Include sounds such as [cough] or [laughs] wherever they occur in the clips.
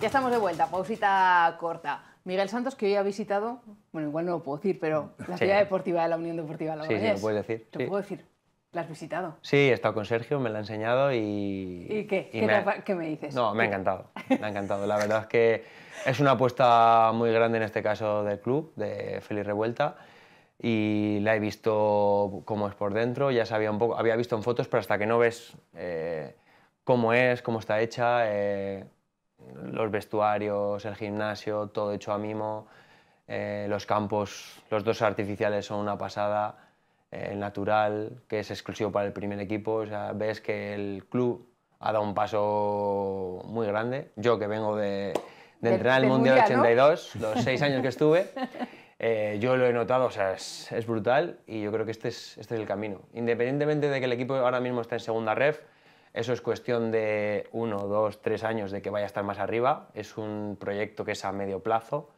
Ya estamos de vuelta, pausita corta. Miguel Santos, que hoy ha visitado, bueno, igual no lo puedo decir, pero la ciudad deportiva de la Unión Deportiva de la Sí, sí, lo puedes decir. Te sí. puedo decir. ¿La has visitado? Sí, he estado con Sergio, me la ha enseñado y... ¿Y qué? ¿Qué, me... dices? No, me ha encantado, me ha encantado. La [laughs] verdad es que es una apuesta muy grande en este caso del club, de Feliz Revuelta, y la he visto cómo es por dentro, ya sabía un poco, había visto en fotos, pero hasta que no ves eh, cómo es, cómo está hecha, eh, los vestuarios, el gimnasio, todo hecho a mimo. Eh, los campos, los dos artificiales son una pasada. Eh, el natural, que es exclusivo para el primer equipo. O sea, ves que el club ha dado un paso muy grande. Yo que vengo de, entrenar el Mundial 82, los [laughs] seis años que estuve, eh, yo lo he notado, o sea, es, brutal y yo creo que este es, este es el camino. Independientemente de que el equipo ahora mismo esté en segunda ref, eso es cuestión de uno, dos, tres años de que vaya a estar más arriba. Es un proyecto que es a medio plazo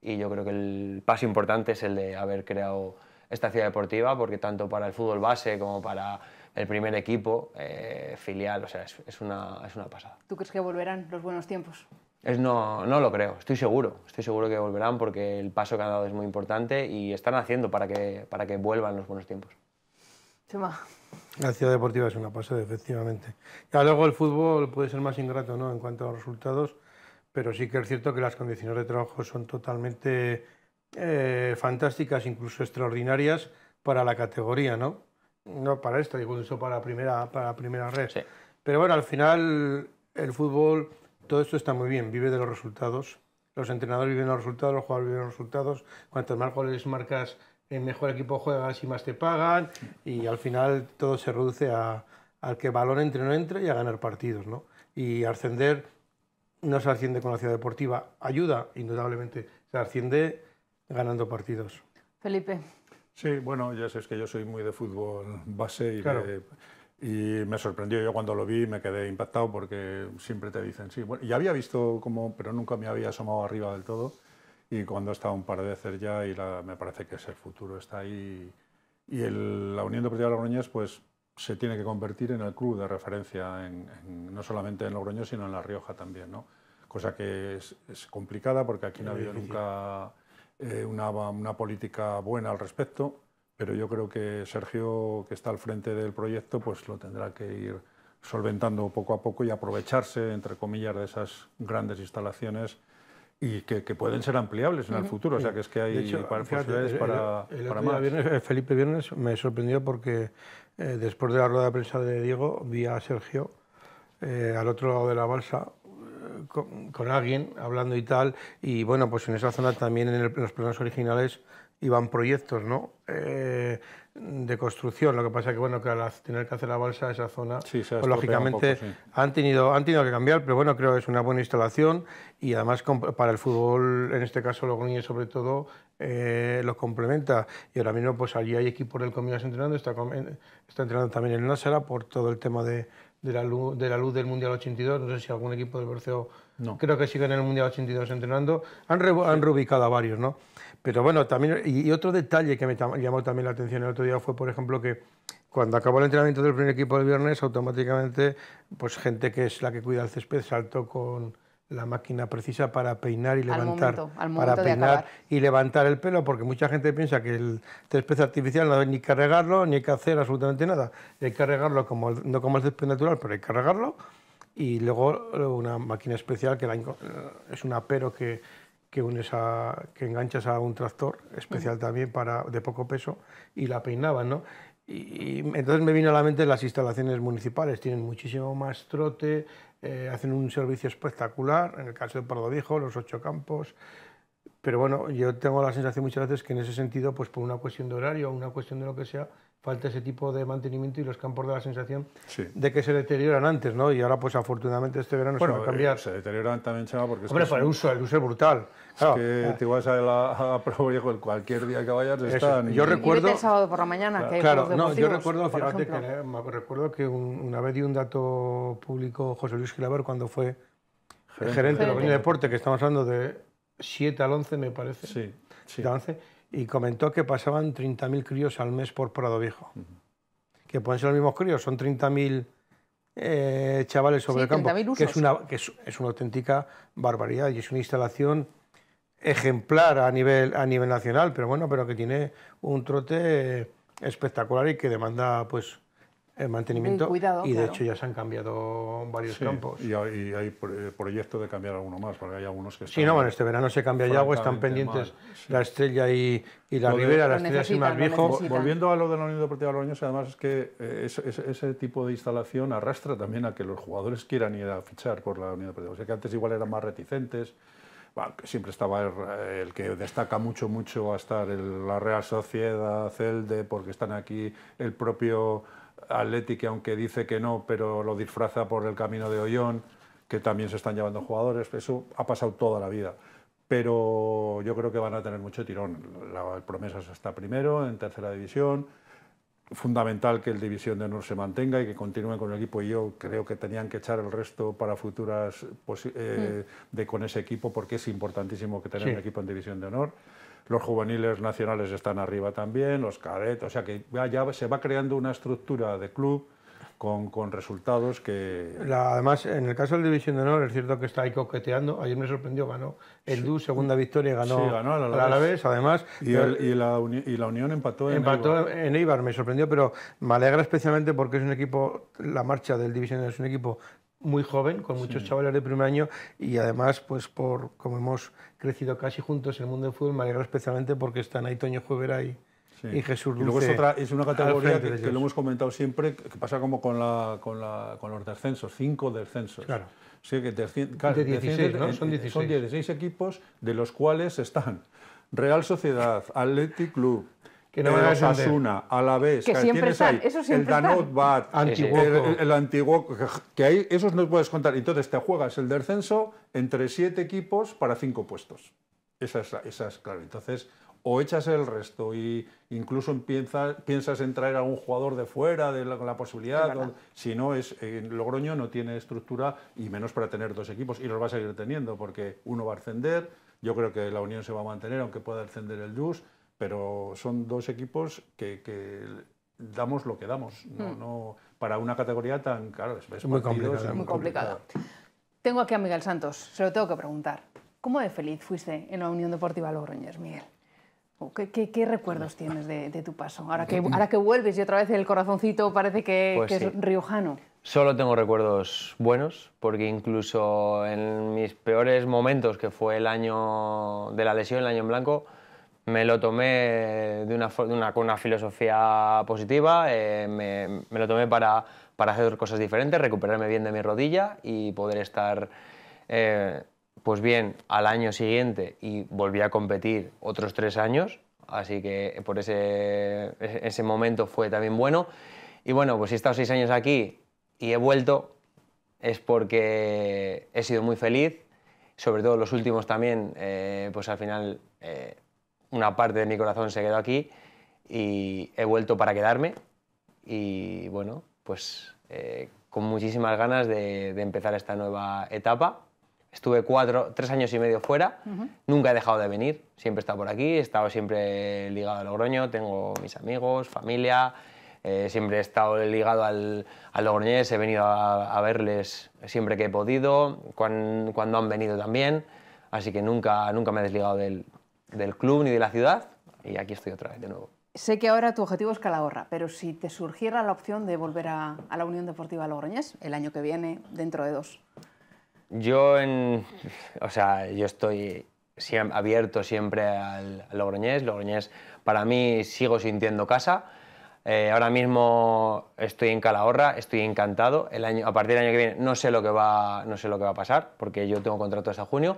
y yo creo que el paso importante es el de haber creado esta ciudad deportiva, porque tanto para el fútbol base como para el primer equipo eh, filial, o sea, es, una, es, una, pasada. ¿Tú crees que volverán los buenos tiempos? Es, no, no lo creo, estoy seguro, estoy seguro que volverán porque el paso que han dado es muy importante y están haciendo para que, para que vuelvan los buenos tiempos. Chema, la ciudad deportiva es una pasada, efectivamente. Ya luego el fútbol puede ser más ingrato ¿no? en cuanto a los resultados, pero sí que es cierto que las condiciones de trabajo son totalmente eh, fantásticas, incluso extraordinarias para la categoría, ¿no? No para esta, eso para primera, para primera red. Sí. Pero bueno, al final el fútbol, todo esto está muy bien, vive de los resultados. Los entrenadores viven los resultados, los jugadores viven los resultados. Cuantos más goles marcas mejor equipo juegas y más te pagan, y al final todo se reduce a, al que balón entre no entre y a ganar partidos, ¿no? Y ascender no se asciende con la ciudad deportiva, ayuda, indudablemente, se asciende ganando partidos. Felipe. Sí, bueno, ya es que yo soy muy de fútbol base y Y me sorprendió, yo cuando lo vi me quedé impactado porque siempre te dicen, sí, bueno, ya había visto como, pero nunca me había asomado arriba del todo y cuando ha estado un par de veces ya y me parece que es el futuro, está ahí. Y la Unión Deportiva de Logroñés pues, se tiene que convertir en el club de referencia, no solamente en Logroño, sino en La Rioja también. Cosa que es, complicada porque aquí no ha habido nunca eh, una, una, política buena al respecto, pero yo creo que Sergio, que está al frente del proyecto, pues lo tendrá que ir solventando poco a poco y aprovecharse, entre comillas, de esas grandes instalaciones y que, pueden ser ampliables en el futuro. O sea, que es que hay para, posibilidades para, más. Eh, Felipe Viernes me sorprendió porque eh, después de la rueda de prensa de Diego vi a Sergio eh, al otro lado de la balsa con, alguien hablando y tal. Y bueno, pues en esa zona también en, los planos originales iban proyectos ¿no? Eh, de construcción. Lo que pasa que, bueno, que al tener que hacer la balsa, esa zona, pues, lógicamente han, tenido, han tenido que cambiar, pero bueno, creo que es una buena instalación y además para el fútbol, en este caso niños sobre todo, eh, los complementa. Y ahora mismo, pues allí hay equipos del Comillas entrenando, está, está entrenando también el Násara por todo el tema de, de, la luz, de la luz del Mundial 82. No sé si algún equipo del Berceo, no. creo que siguen en el Mundial 82 entrenando. Han, han reubicado a varios, ¿no? Pero bueno, también, y, otro detalle que me llamó también la atención el otro día fue, por ejemplo, que cuando acabó el entrenamiento del primer equipo el viernes, automáticamente, pues gente que es la que cuida el césped saltó con la máquina precisa para peinar y levantar para peinar y levantar el pelo porque mucha gente piensa que el césped artificial no hay ni que cargarlo, ni hay que hacer absolutamente nada hay que cargarlo, como no como el césped natural pero hay que cargarlo y luego eh, una máquina especial que eh, es un apero que, que enganchas a un tractor especial también para de poco peso y la peinaban no y, entonces me vino a la mente las instalaciones municipales, tienen muchísimo más trote, eh, hacen un servicio espectacular, en el caso de Pardo Viejo, los ocho campos, pero bueno, yo tengo la sensación muchas veces que en ese sentido, pues por una cuestión de horario o una cuestión de lo que sea, falta ese tipo de mantenimiento y los campos de la sensación de que se deterioran antes, ¿no? Y ahora, pues afortunadamente, este verano se va a cambiar. Eh, se deterioran también, Chema, porque... Hombre, es el uso, el uso es brutal. Es que ah. te vas a, la, a viejo, cualquier día que vayas están... Yo y, recuerdo... Y el sábado por la mañana, que hay Claro, no, yo recuerdo, fíjate, que, recuerdo que una vez di un dato público José Luis Gilaber cuando fue gerente, de la Deporte, que estamos hablando de 7 al 11, me parece. Sí, De 11 y comentó que pasaban 30.000 críos al mes por Prado Viejo. Que pueden ser los mismos críos, son 30.000 eh, chavales sobre el campo, que, es una, que una auténtica barbaridad y es una instalación ejemplar a nivel, a nivel nacional, pero bueno, pero que tiene un trote espectacular y que demanda pues el mantenimiento. y de hecho ya se han cambiado varios campos. Y hay, y eh, proyectos de cambiar alguno más, porque hay algunos que Sí, no, bueno, este verano se cambia ya, están pendientes la estrella y, y la ribera, las estrella y más viejo. Volviendo a lo de la Unión Deportiva de los además es que eh, ese tipo de instalación arrastra también a que los jugadores quieran ir a fichar por la Unión Deportiva. O sea que antes igual eran más reticentes siempre estaba el, que destaca mucho, mucho a estar la Real Sociedad, Celde, porque están aquí el propio Atleti, que aunque dice que no, pero lo disfraza por el camino de Ollón, que también se están llevando jugadores, eso ha pasado toda la vida. Pero yo creo que van a tener mucho tirón. La, promesa Promesas está primero, en tercera división, fundamental que el División de Honor se mantenga y que continúen con el equipo. Y yo creo que tenían que echar el resto para futuras eh, mm. de con ese equipo, porque es importantísimo que tener un equipo en División de Honor. Los juveniles nacionales están arriba también, los cadetes, o sea que ya se va creando una estructura de club con, resultados que... además, en el caso del División de Honor, es cierto que está ahí coqueteando. Ayer me sorprendió, ganó el DU, segunda victoria, ganó, sí, ganó la además. Y, la y, la Unión empató en Empató en Eibar, me sorprendió, pero me alegra especialmente porque es un equipo, la marcha del División de Honor es un equipo muy joven, con muchos chavales de primer año y además, pues por como hemos crecido casi juntos en el mundo del fútbol, me alegra especialmente porque están ahí Toño Juevera y... Y Jesús luego es, otra, es una categoría que, lo hemos comentado siempre, que pasa como con, la, con, la, con los descensos, cinco descensos. Claro. que son, 16. equipos, de los cuales están Real Sociedad, [laughs] Athletic Club, que no a la Alavés, que siempre están, el Danot Bat, el, Antiguo... que hay esos no puedes contar. Entonces te juegas el descenso entre siete equipos para cinco puestos. Esa es, esa claro. Entonces, o echas el resto e incluso piensas en traer a jugador de fuera de la, con la posibilidad. si no, es, Logroño no tiene estructura y menos para tener dos equipos y los va a seguir teniendo porque uno va a ascender, yo creo que la Unión se va a mantener aunque pueda ascender el Jus, pero son dos equipos que, damos lo que damos, hmm. no, para una categoría tan, claro, es, muy, complicado, Tengo aquí a Miguel Santos, se lo tengo que preguntar. ¿Cómo de feliz fuiste en la Unión Deportiva Logroñés, Miguel? ¿Qué, recuerdos tienes de, tu paso? Ahora que, ahora que vuelves y otra vez el corazoncito parece que, pues es riojano. Solo tengo recuerdos buenos, porque incluso en mis peores momentos, que fue el año de la lesión, el año en blanco, me lo tomé de una, una, con una filosofía positiva, eh, me, lo tomé para, para, hacer cosas diferentes, recuperarme bien de mi rodilla y poder estar eh, pues bien, al año siguiente y volví a competir otros tres años, así que por ese, momento fue también bueno. Y bueno, pues he estado seis años aquí y he vuelto, es porque he sido muy feliz, sobre todo los últimos también, eh, pues al final eh, una parte de mi corazón se quedó aquí y he vuelto para quedarme y bueno, pues eh, con muchísimas ganas de empezar esta nueva etapa Estuve cuatro, tres años y medio fuera, nunca he dejado de venir, siempre he estado por aquí, he estado siempre ligado a Logroño, tengo mis amigos, familia, eh, siempre he estado ligado al, Logroñés, he venido a, verles siempre que he podido, cuando han venido también, así que nunca, nunca me he desligado del, del club ni de la ciudad y aquí estoy otra vez de nuevo. Sé que ahora tu objetivo es Calahorra, pero si te surgiera la opción de volver a, a la Unión Deportiva Logroñés el año que viene, dentro de dos, yo, en, o sea, yo estoy abierto siempre al, Logroñés. para mí sigo sintiendo casa. Eh, ahora mismo estoy en Calahorra, estoy encantado. El año, a partir del año que viene no sé lo que va, no sé lo que va a pasar porque yo tengo contrato hasta junio.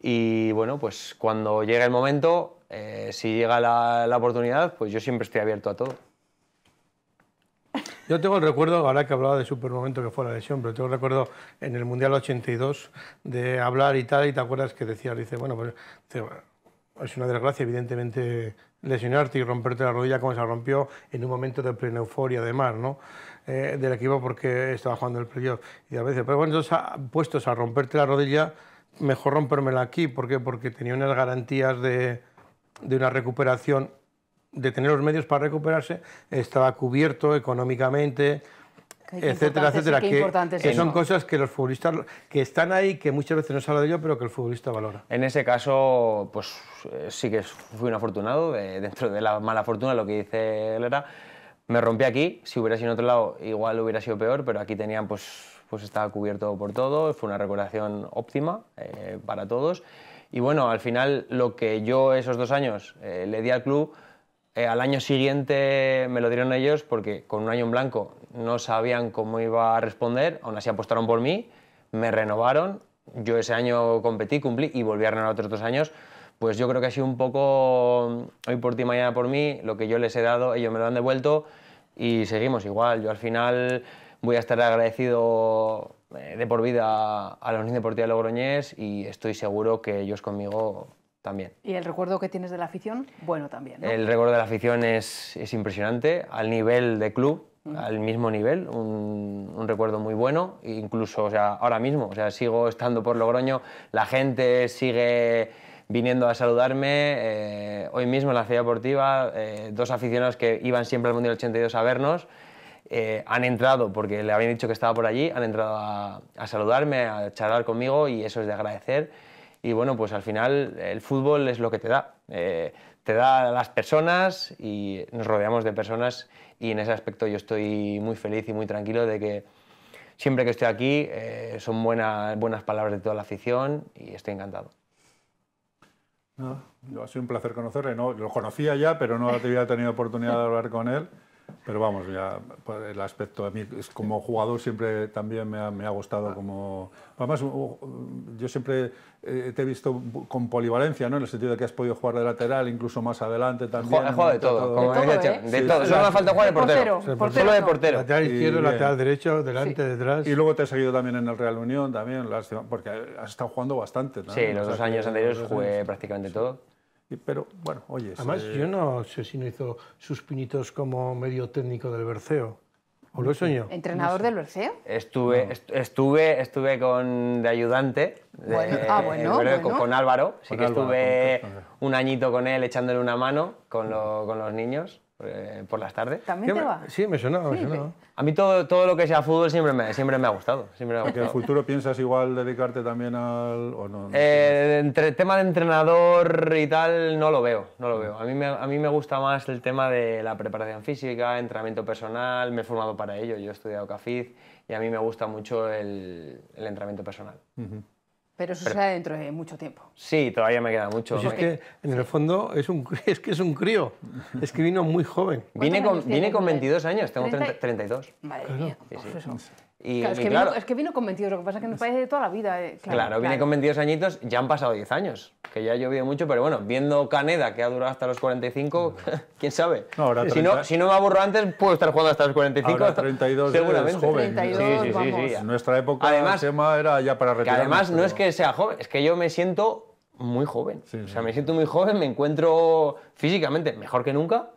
Y bueno, pues cuando llegue el momento, eh, si llega la, la oportunidad, pues yo siempre estoy abierto a todo. Yo tengo el recuerdo, ahora que hablaba de super momento que fue la lesión, pero tengo el recuerdo en el Mundial 82 de hablar y tal, y te acuerdas que decías, dice, bueno, pues es una desgracia, evidentemente, lesionarte y romperte la rodilla como se rompió en un momento de plena euforia, además, ¿no? Eh, del equipo porque estaba jugando el playoff. Y a veces, pero bueno, entonces, ah, puestos a romperte la rodilla, mejor rompermela aquí. ¿Por qué? Porque tenía unas garantías de una recuperación de tener los medios para recuperarse, estaba cubierto económicamente, etcétera, etcétera, que, son cosas que los futbolistas, que están ahí, que muchas veces no se habla de ello, pero que el futbolista valora. En ese caso, pues eh, sí que fui un afortunado, eh, [laughs] dentro de la mala fortuna, lo que dice Lera, me rompí aquí, si hubiera sido en otro lado igual hubiera sido peor, pero aquí tenían, pues, pues estaba cubierto por todo, fue una recuperación óptima eh, para todos, y bueno, al final lo que yo esos dos años le di al club, eh, al año siguiente me lo dieron ellos porque con un año en blanco no sabían cómo iba a responder, aún así apostaron por mí, me renovaron, yo ese año competí, cumplí y volví a renovar otros dos años. Pues yo creo que ha sido un poco mm, hoy por ti, mañana por mí, lo que yo les he dado, ellos me lo han devuelto y seguimos igual. Yo al final voy a estar agradecido eh, de por vida a la Unión Deportiva de Logroñés y estoy seguro que ellos conmigo ¿Y el recuerdo que tienes de la afición? Bueno también. El recuerdo de la afición es, impresionante, al nivel de club, al mismo nivel, un, recuerdo muy bueno, incluso o sea, ahora mismo, o sea, sigo estando por Logroño, la gente sigue viniendo a saludarme, eh, hoy mismo en la ciudad deportiva, eh, dos aficionados que iban siempre al Mundial 82 a vernos, eh, han entrado, porque le habían dicho que estaba por allí, han entrado a saludarme, a charlar conmigo y eso es de agradecer y bueno, pues al final el fútbol es lo que te da. Eh, te da las personas y nos rodeamos de personas y en ese aspecto yo estoy muy feliz y muy tranquilo de que siempre que estoy aquí eh, son buenas, buenas palabras de toda la afición y estoy encantado. No, ha sido un placer conocerle. No, lo conocía ya, pero no había tenido oportunidad de hablar con él. Pero vamos, ya, pues, el aspecto a mí como jugador siempre también me ha, me ha gustado ah. como... Además, yo siempre eh, te he visto con polivalencia, ¿no? En el sentido de que has podido jugar de lateral, incluso más adelante también. Juega jugado de todo, como ¿eh? de todo. Solo me falta jugar de portero. portero. portero. Solo de Lateral izquierdo, lateral derecho, delante, detrás. Y luego te has seguido también en el Real Unión, también, porque has estado jugando bastante. ¿no? Sí, los dos años anteriores jugué prácticamente todo pero bueno, oye. Además, yo no sé si no hizo sus pinitos como medio técnico del Berceo. ¿O lo he soñado? ¿Entrenador del Berceo? Estuve, estuve, estuve con de ayudante. Ah, eh, bueno, Con, Álvaro. Sí que estuve un añito con él echándole una mano con los niños. Eh, por las tardes. ¿También te va? Sí, me A mí todo, todo lo que sea fútbol siempre me, siempre me ha gustado. Siempre ¿En el futuro piensas igual dedicarte también al...? O no, eh, entre el tema de entrenador y tal, no lo veo, no lo veo. A mí, me, a mí me gusta más el tema de la preparación física, entrenamiento personal, me he formado para ello, yo he estudiado CAFIZ y a mí me gusta mucho el, entrenamiento personal. Pero eso será dentro de mucho tiempo. Sí, todavía me queda mucho. Pues es que, en el fondo, es, un, [laughs] es que es un crío. Es que vino muy joven. Vine con, vine con 22 años, tengo 32. Madre mía es, que vino, con que vino, lo que pasa es que nos parece de toda la vida. Eh, claro, claro, viene con 22 añitos, ya han pasado 10 años, que ya ha llovido mucho, pero bueno, viendo Caneda, que ha durado hasta los 45, [laughs] quién sabe. si, no, me aburro antes, puedo estar jugando hasta los 45. Ahora 32 seguramente. joven. sí, sí, sí, En nuestra época además, el tema era ya para Que además no es que sea joven, es que yo me siento muy joven. o sea, me siento muy joven, me encuentro físicamente mejor que nunca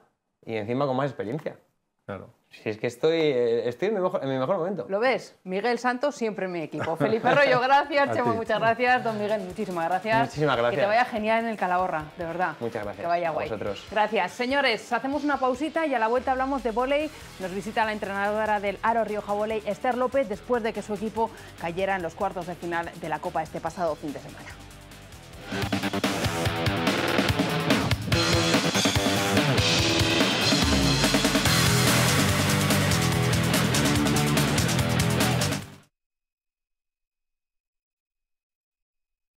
y encima con más experiencia. Claro. Si es que estoy, eh, estoy en, mi mejor, momento. ¿Lo ves? Miguel Santos siempre en mi equipo. [laughs] Felipe Arroyo, gracias. Chemo, muchas gracias. Don Miguel, muchísimas gracias. Muchísimas gracias. Que te vaya genial en el calaborra, de verdad. Muchas gracias. Que vaya guay. A Gracias. Señores, hacemos una pausita y a la vuelta hablamos de volei. Nos visita la entrenadora del Aro Rioja Volei, Esther López, después de que su equipo cayera en los cuartos de final de la Copa este pasado fin de semana.